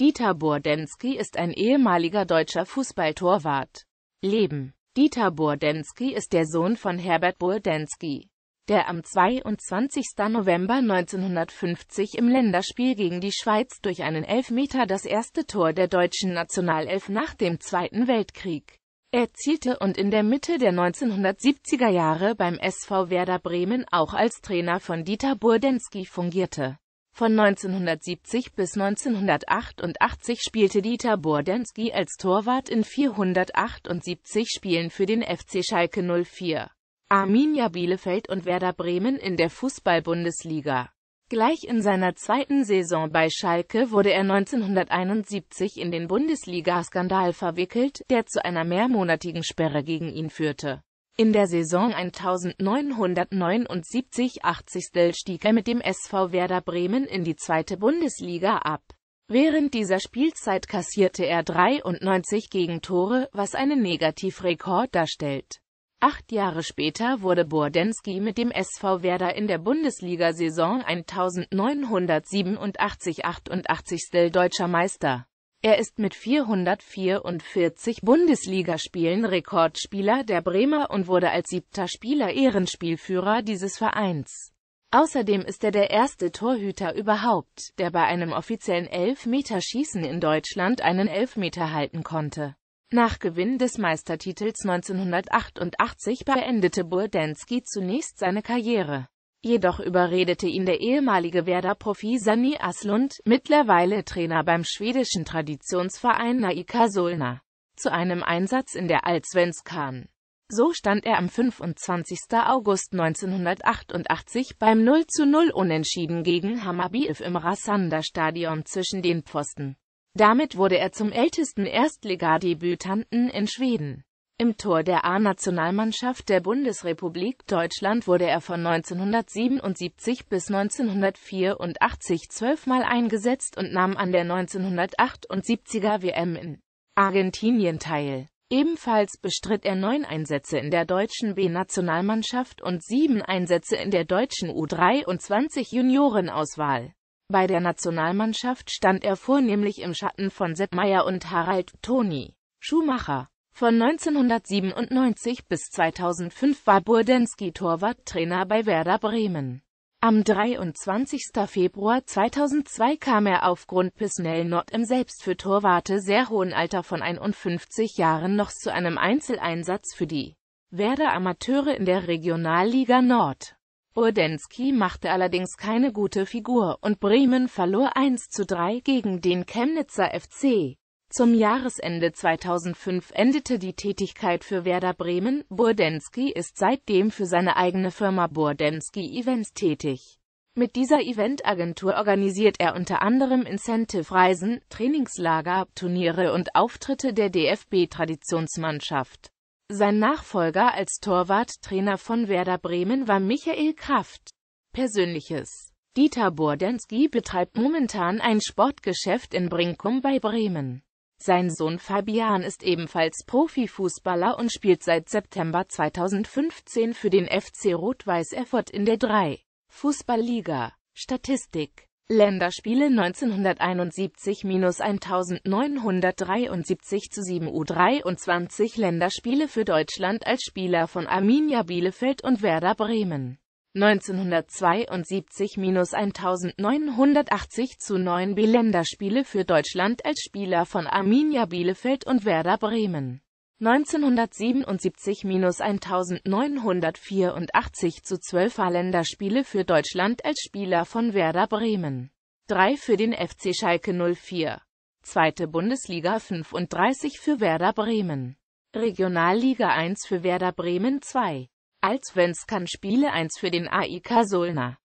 Dieter Bordensky ist ein ehemaliger deutscher Fußballtorwart. Leben Dieter Bordensky ist der Sohn von Herbert Bordensky, der am 22. November 1950 im Länderspiel gegen die Schweiz durch einen Elfmeter das erste Tor der deutschen Nationalelf nach dem Zweiten Weltkrieg erzielte und in der Mitte der 1970er Jahre beim SV Werder Bremen auch als Trainer von Dieter Burdensky fungierte von 1970 bis 1988 spielte Dieter Bordensky als Torwart in 478 Spielen für den FC Schalke 04, Arminia Bielefeld und Werder Bremen in der Fußball-Bundesliga. Gleich in seiner zweiten Saison bei Schalke wurde er 1971 in den Bundesliga-Skandal verwickelt, der zu einer mehrmonatigen Sperre gegen ihn führte. In der Saison 1979-80 stieg er mit dem SV Werder Bremen in die zweite Bundesliga ab. Während dieser Spielzeit kassierte er 93 Gegentore, was einen Negativrekord darstellt. Acht Jahre später wurde Bordenski mit dem SV Werder in der Bundesliga-Saison 1987-88 deutscher Meister. Er ist mit 444 Bundesligaspielen Rekordspieler der Bremer und wurde als siebter Spieler Ehrenspielführer dieses Vereins. Außerdem ist er der erste Torhüter überhaupt, der bei einem offiziellen Elfmeterschießen in Deutschland einen Elfmeter halten konnte. Nach Gewinn des Meistertitels 1988 beendete Burdenski zunächst seine Karriere. Jedoch überredete ihn der ehemalige Werder-Profi Sani Aslund, mittlerweile Trainer beim schwedischen Traditionsverein Naika Solna, zu einem Einsatz in der Allsvenskan. So stand er am 25. August 1988 beim 0 zu 0 Unentschieden gegen Hammarby im rassander stadion zwischen den Pfosten. Damit wurde er zum ältesten Erstligadebütanten in Schweden. Im Tor der A-Nationalmannschaft der Bundesrepublik Deutschland wurde er von 1977 bis 1984 zwölfmal eingesetzt und nahm an der 1978er WM in Argentinien teil. Ebenfalls bestritt er neun Einsätze in der deutschen B-Nationalmannschaft und sieben Einsätze in der deutschen U23 Juniorenauswahl. Bei der Nationalmannschaft stand er vornehmlich im Schatten von Sepp Meyer und Harald Toni Schumacher. Von 1997 bis 2005 war Burdenski Torwarttrainer bei Werder Bremen. Am 23. Februar 2002 kam er aufgrund personell Nord im selbst für Torwarte sehr hohen Alter von 51 Jahren noch zu einem Einzeleinsatz für die Werder Amateure in der Regionalliga Nord. Burdenski machte allerdings keine gute Figur und Bremen verlor 1 zu 3 gegen den Chemnitzer FC. Zum Jahresende 2005 endete die Tätigkeit für Werder Bremen. Burdensky ist seitdem für seine eigene Firma Burdensky Events tätig. Mit dieser Eventagentur organisiert er unter anderem Incentive-Reisen, Trainingslager, Turniere und Auftritte der DFB-Traditionsmannschaft. Sein Nachfolger als Torwarttrainer von Werder Bremen war Michael Kraft. Persönliches Dieter Burdensky betreibt momentan ein Sportgeschäft in Brinkum bei Bremen. Sein Sohn Fabian ist ebenfalls Profifußballer und spielt seit September 2015 für den FC Rot-Weiß Erfurt in der 3. Fußballliga. Statistik Länderspiele 1971-1973 zu 7 U23 Länderspiele für Deutschland als Spieler von Arminia Bielefeld und Werder Bremen 1972-1980 zu 9 B-Länderspiele für Deutschland als Spieler von Arminia Bielefeld und Werder Bremen. 1977-1984 zu 12 A-Länderspiele für Deutschland als Spieler von Werder Bremen. 3 für den FC Schalke 04. Zweite Bundesliga 35 für Werder Bremen. Regionalliga 1 für Werder Bremen 2. Als Svenskan Spiele 1 für den AIK Solna.